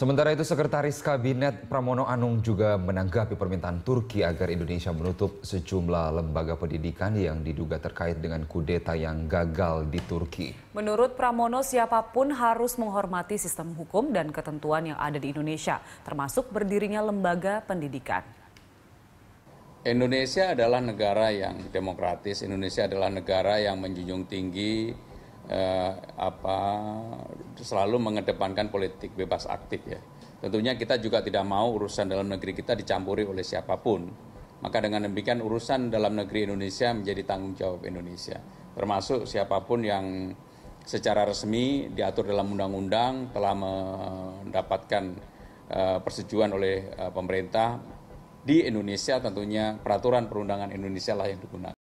Sementara itu, Sekretaris Kabinet Pramono Anung juga menanggapi permintaan Turki agar Indonesia menutup sejumlah lembaga pendidikan yang diduga terkait dengan kudeta yang gagal di Turki. Menurut Pramono, siapapun harus menghormati sistem hukum dan ketentuan yang ada di Indonesia, termasuk berdirinya lembaga pendidikan. Indonesia adalah negara yang demokratis. Indonesia adalah negara yang menjunjung tinggi eh, apa selalu mengedepankan politik bebas aktif ya. Tentunya kita juga tidak mau urusan dalam negeri kita dicampuri oleh siapapun. Maka dengan demikian urusan dalam negeri Indonesia menjadi tanggung jawab Indonesia. Termasuk siapapun yang secara resmi diatur dalam undang-undang telah mendapatkan eh, persetujuan oleh eh, pemerintah di Indonesia tentunya peraturan perundangan Indonesia lah yang digunakan.